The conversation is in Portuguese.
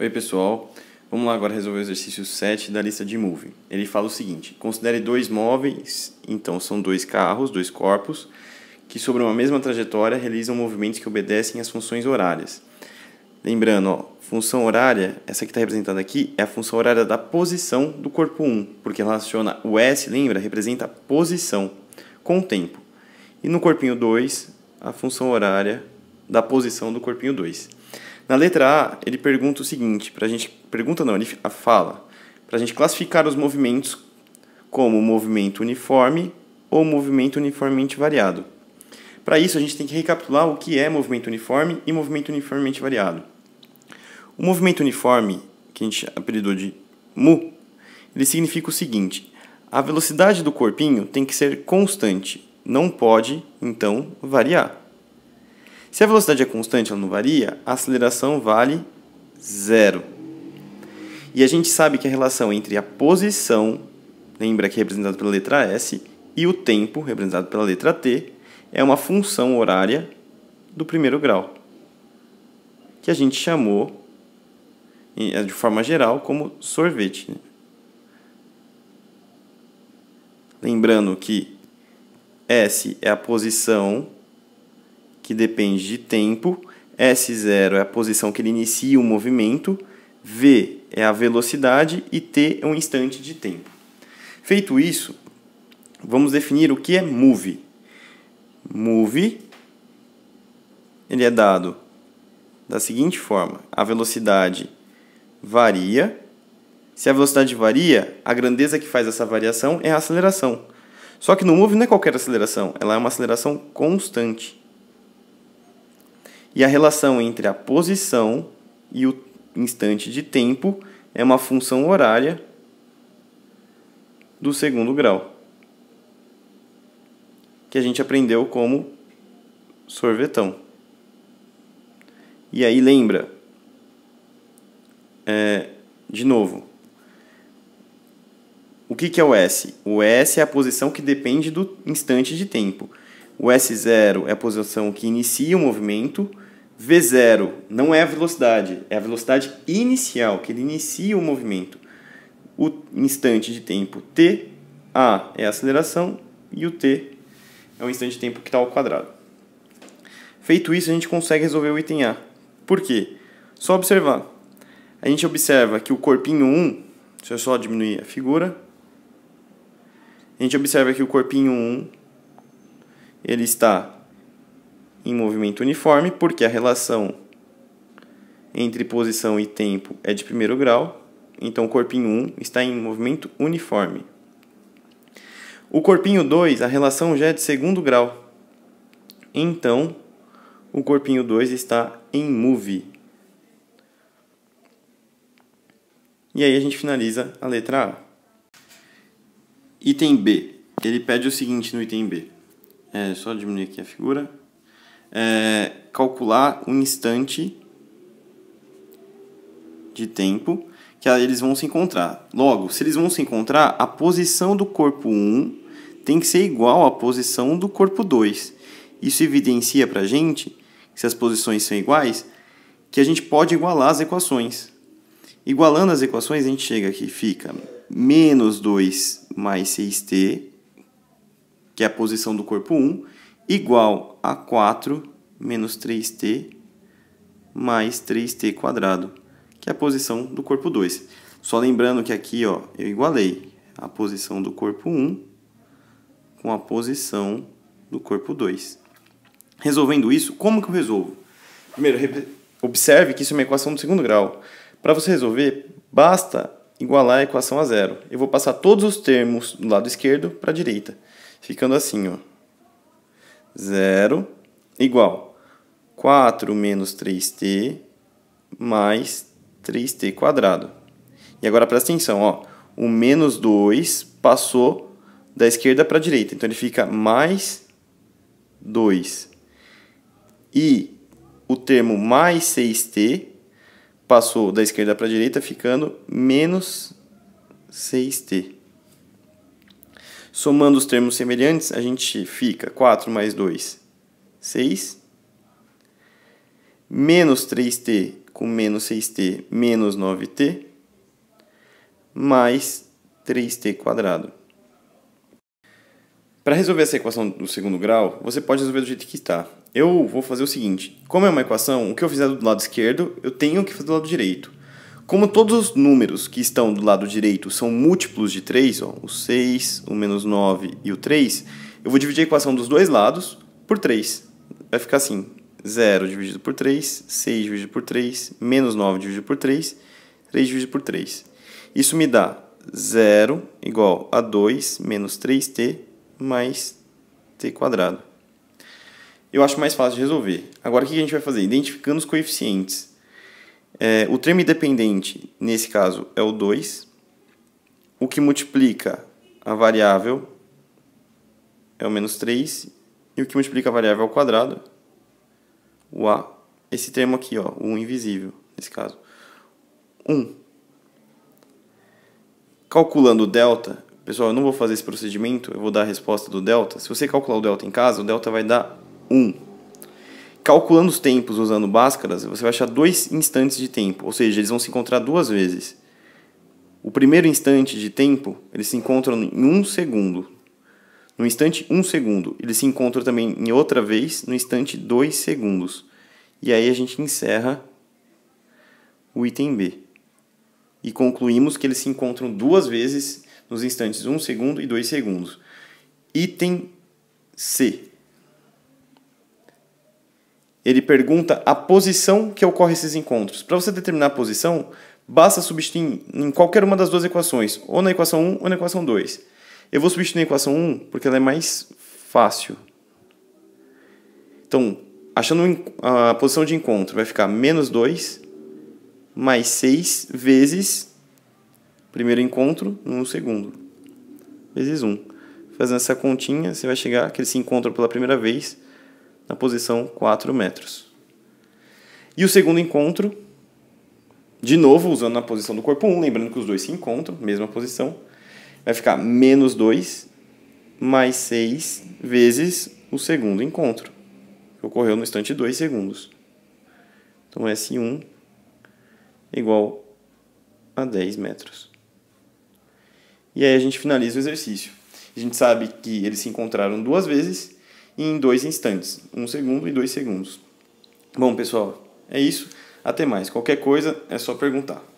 Oi pessoal, vamos lá agora resolver o exercício 7 da lista de move. Ele fala o seguinte, considere dois móveis, então são dois carros, dois corpos, que sobre uma mesma trajetória realizam movimentos que obedecem às funções horárias. Lembrando, ó, função horária, essa que está representada aqui, é a função horária da posição do corpo 1, porque relaciona o S, lembra, representa a posição com o tempo. E no corpinho 2, a função horária da posição do corpinho 2. Na letra A, ele pergunta o seguinte, pra gente pergunta não, ele fala, para a gente classificar os movimentos como movimento uniforme ou movimento uniformemente variado. Para isso, a gente tem que recapitular o que é movimento uniforme e movimento uniformemente variado. O movimento uniforme, que a gente apelidou de mu, ele significa o seguinte: a velocidade do corpinho tem que ser constante, não pode, então, variar. Se a velocidade é constante, ela não varia, a aceleração vale zero. E a gente sabe que a relação entre a posição, lembra que é representada pela letra S, e o tempo, representado pela letra T, é uma função horária do primeiro grau, que a gente chamou, é, de forma geral, como sorvete. Né? Lembrando que S é a posição que depende de tempo, S0 é a posição que ele inicia o movimento, V é a velocidade e T é um instante de tempo. Feito isso, vamos definir o que é move. Move ele é dado da seguinte forma: a velocidade varia. Se a velocidade varia, a grandeza que faz essa variação é a aceleração. Só que no move não é qualquer aceleração, ela é uma aceleração constante. E a relação entre a posição e o instante de tempo é uma função horária do segundo grau, que a gente aprendeu como sorvetão. E aí lembra, é, de novo, o que, que é o S? O S é a posição que depende do instante de tempo. O S0 é a posição que inicia o movimento. V0 não é a velocidade, é a velocidade inicial, que ele inicia o movimento. O instante de tempo T, A é a aceleração e o T é o instante de tempo que está ao quadrado. Feito isso, a gente consegue resolver o item A. Por quê? Só observar. A gente observa que o corpinho 1, se eu só diminuir a figura, a gente observa que o corpinho 1 ele está em movimento uniforme porque a relação entre posição e tempo é de primeiro grau, então o corpinho 1 está em movimento uniforme. O corpinho 2, a relação já é de segundo grau. Então, o corpinho 2 está em move. E aí a gente finaliza a letra A. Item B. Ele pede o seguinte no item B é, só diminuir aqui a figura, é, calcular um instante de tempo que eles vão se encontrar. Logo, se eles vão se encontrar, a posição do corpo 1 tem que ser igual à posição do corpo 2. Isso evidencia para a gente, se as posições são iguais, que a gente pode igualar as equações. Igualando as equações, a gente chega aqui, fica menos 2 mais 6t que é a posição do corpo 1, igual a 4 menos 3t mais 3t quadrado, que é a posição do corpo 2. Só lembrando que aqui ó, eu igualei a posição do corpo 1 com a posição do corpo 2. Resolvendo isso, como que eu resolvo? Primeiro, observe que isso é uma equação do segundo grau. Para você resolver, basta igualar a equação a zero. Eu vou passar todos os termos do lado esquerdo para a direita ficando assim, ó. 0 igual 4 menos 3t mais 3t quadrado. E agora presta atenção, ó. O menos 2 passou da esquerda para a direita, então ele fica mais 2. E o termo mais 6t passou da esquerda para a direita, ficando menos 6t. Somando os termos semelhantes, a gente fica 4 mais 2, 6. Menos 3t com menos 6t, menos 9t. Mais 3t quadrado. Para resolver essa equação do segundo grau, você pode resolver do jeito que está. Eu vou fazer o seguinte: como é uma equação, o que eu fizer do lado esquerdo, eu tenho que fazer do lado direito. Como todos os números que estão do lado direito são múltiplos de 3, ó, o 6, o menos 9 e o 3, eu vou dividir a equação dos dois lados por 3. Vai ficar assim, 0 dividido por 3, 6 dividido por 3, menos 9 dividido por 3, 3 dividido por 3. Isso me dá 0 igual a 2 menos 3t mais t quadrado. Eu acho mais fácil de resolver. Agora, o que a gente vai fazer? Identificando os coeficientes. É, o termo independente, nesse caso, é o 2. O que multiplica a variável é o menos 3. E o que multiplica a variável ao quadrado, o A. Esse termo aqui, ó, o invisível, nesse caso. 1. Um. Calculando o delta, pessoal, eu não vou fazer esse procedimento, eu vou dar a resposta do delta. Se você calcular o delta em casa, o delta vai dar 1 calculando os tempos usando Bhaskaras, você vai achar dois instantes de tempo, ou seja, eles vão se encontrar duas vezes. O primeiro instante de tempo, eles se encontram em um segundo. No instante um segundo, eles se encontram também em outra vez, no instante dois segundos. E aí a gente encerra o item B. E concluímos que eles se encontram duas vezes nos instantes um segundo e dois segundos. Item C ele pergunta a posição que ocorre esses encontros. Para você determinar a posição, basta substituir em qualquer uma das duas equações, ou na equação 1 ou na equação 2. Eu vou substituir na equação 1 porque ela é mais fácil. Então, achando a posição de encontro, vai ficar menos 2 mais 6 vezes primeiro encontro no segundo, vezes 1. Fazendo essa continha, você vai chegar que eles se encontram pela primeira vez na posição 4 metros. E o segundo encontro, de novo usando a posição do corpo 1, lembrando que os dois se encontram, mesma posição, vai ficar menos 2 mais 6 vezes o segundo encontro, que ocorreu no instante 2 segundos. Então S1 igual a 10 metros. E aí a gente finaliza o exercício. A gente sabe que eles se encontraram duas vezes em dois instantes, um segundo e dois segundos. Bom, pessoal, é isso. Até mais. Qualquer coisa é só perguntar.